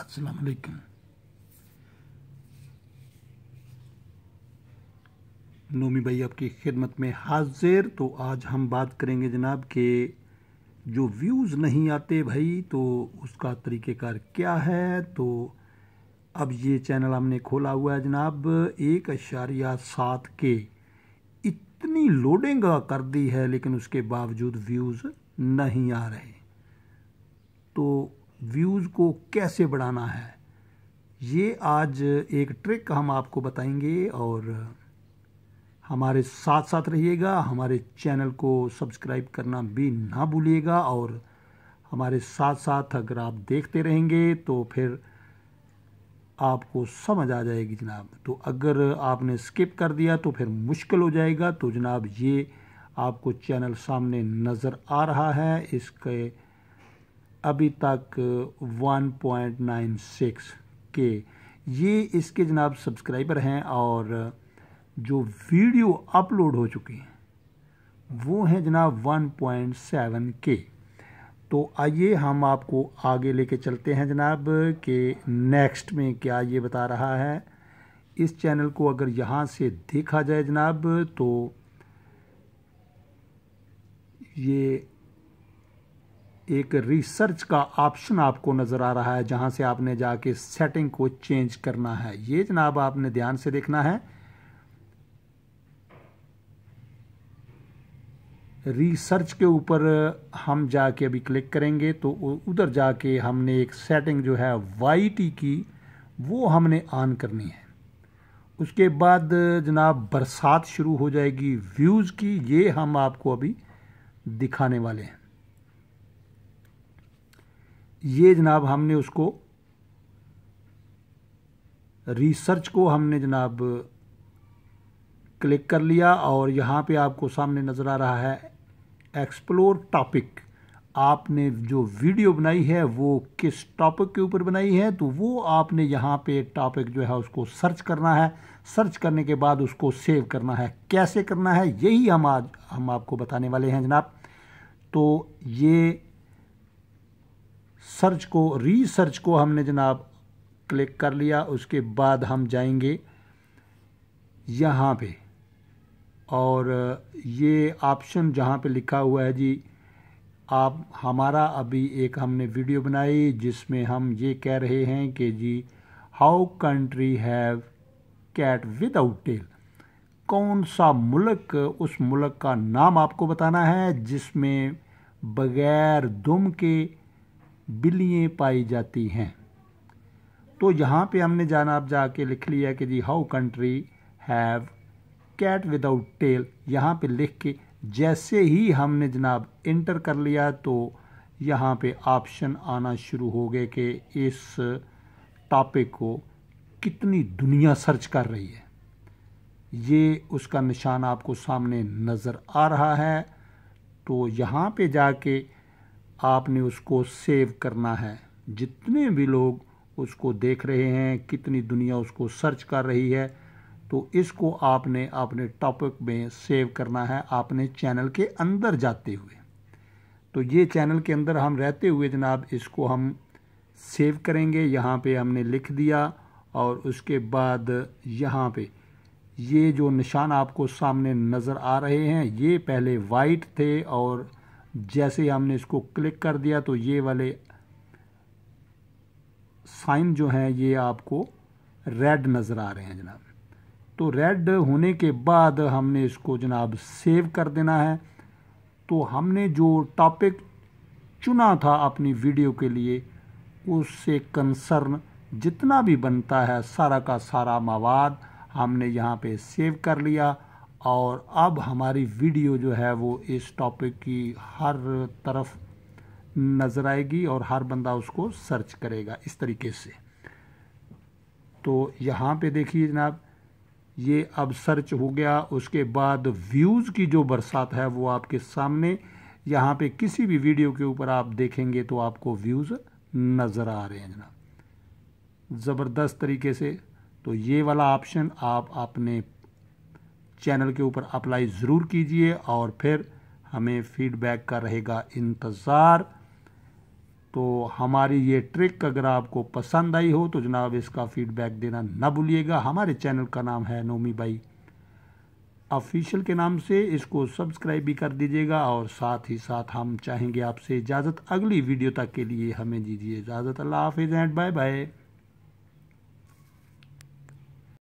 असलकुम नोमी भाई आपकी खिदमत में हाजिर तो आज हम बात करेंगे जनाब के जो व्यूज़ नहीं आते भाई तो उसका तरीक़ेकार क्या है तो अब ये चैनल हमने खोला हुआ है जनाब एक अशारिया सात के इतनी लोडिंग कर दी है लेकिन उसके बावजूद व्यूज़ नहीं आ रहे तो व्यूज़ को कैसे बढ़ाना है ये आज एक ट्रिक हम आपको बताएंगे और हमारे साथ साथ रहिएगा हमारे चैनल को सब्सक्राइब करना भी ना भूलिएगा और हमारे साथ साथ अगर आप देखते रहेंगे तो फिर आपको समझ आ जाएगी जनाब तो अगर आपने स्किप कर दिया तो फिर मुश्किल हो जाएगा तो जनाब ये आपको चैनल सामने नज़र आ रहा है इसके अभी तक 1.96 के ये इसके जनाब सब्सक्राइबर हैं और जो वीडियो अपलोड हो चुकी हैं वो हैं जनाब 1.7 के तो आइए हम आपको आगे लेके चलते हैं जनाब के नेक्स्ट में क्या ये बता रहा है इस चैनल को अगर यहाँ से देखा जाए जनाब तो ये एक रिसर्च का ऑप्शन आपको नज़र आ रहा है जहां से आपने जाके सेटिंग को चेंज करना है ये जनाब आपने ध्यान से देखना है रिसर्च के ऊपर हम जाके अभी क्लिक करेंगे तो उधर जाके हमने एक सेटिंग जो है वाई टी की वो हमने ऑन करनी है उसके बाद जनाब बरसात शुरू हो जाएगी व्यूज़ की ये हम आपको अभी दिखाने वाले हैं ये जनाब हमने उसको रिसर्च को हमने जनाब क्लिक कर लिया और यहाँ पे आपको सामने नज़र आ रहा है एक्सप्लोर टॉपिक आपने जो वीडियो बनाई है वो किस टॉपिक के ऊपर बनाई है तो वो आपने यहाँ पे टॉपिक जो है उसको सर्च करना है सर्च करने के बाद उसको सेव करना है कैसे करना है यही हम आज हम आपको बताने वाले हैं जनाब तो ये सर्च को रीसर्च को हमने जनाब क्लिक कर लिया उसके बाद हम जाएंगे यहाँ पे और ये ऑप्शन जहाँ पे लिखा हुआ है जी आप हमारा अभी एक हमने वीडियो बनाई जिसमें हम ये कह रहे हैं कि जी how country have cat without tail कौन सा मुल्क उस मुल्क का नाम आपको बताना है जिसमें बग़ैर दुम के बिल्लियाँ पाई जाती हैं तो यहाँ पे हमने जनाब जाके लिख लिया कि जी how country have cat without tail यहाँ पे लिख के जैसे ही हमने जनाब इंटर कर लिया तो यहाँ पे ऑप्शन आना शुरू हो गए कि इस टॉपिक को कितनी दुनिया सर्च कर रही है ये उसका निशान आपको सामने नज़र आ रहा है तो यहाँ पे जाके आपने उसको सेव करना है जितने भी लोग उसको देख रहे हैं कितनी दुनिया उसको सर्च कर रही है तो इसको आपने अपने टॉपिक में सेव करना है आपने चैनल के अंदर जाते हुए तो ये चैनल के अंदर हम रहते हुए जनाब इसको हम सेव करेंगे यहाँ पे हमने लिख दिया और उसके बाद यहाँ पे ये जो निशान आपको सामने नज़र आ रहे हैं ये पहले वाइट थे और जैसे ही हमने इसको क्लिक कर दिया तो ये वाले साइन जो हैं ये आपको रेड नज़र आ रहे हैं जनाब तो रेड होने के बाद हमने इसको जनाब सेव कर देना है तो हमने जो टॉपिक चुना था अपनी वीडियो के लिए उससे कंसर्न जितना भी बनता है सारा का सारा मवाद हमने यहाँ पे सेव कर लिया और अब हमारी वीडियो जो है वो इस टॉपिक की हर तरफ नज़र आएगी और हर बंदा उसको सर्च करेगा इस तरीके से तो यहाँ पे देखिए जनाब ये अब सर्च हो गया उसके बाद व्यूज़ की जो बरसात है वो आपके सामने यहाँ पे किसी भी वीडियो के ऊपर आप देखेंगे तो आपको व्यूज़ नज़र आ रहे हैं जनाब ज़बरदस्त तरीके से तो ये वाला ऑप्शन आप अपने चैनल के ऊपर अप्लाई ज़रूर कीजिए और फिर हमें फीडबैक का रहेगा इंतज़ार तो हमारी ये ट्रिक अगर आपको पसंद आई हो तो जनाब इसका फीडबैक देना ना भूलिएगा हमारे चैनल का नाम है नोमी बाई ऑफिशियल के नाम से इसको सब्सक्राइब भी कर दीजिएगा और साथ ही साथ हम चाहेंगे आपसे इजाज़त अगली वीडियो तक के लिए हमें दीजिए इजाज़त अल्लाह हाफिज़ एंड बाय बाय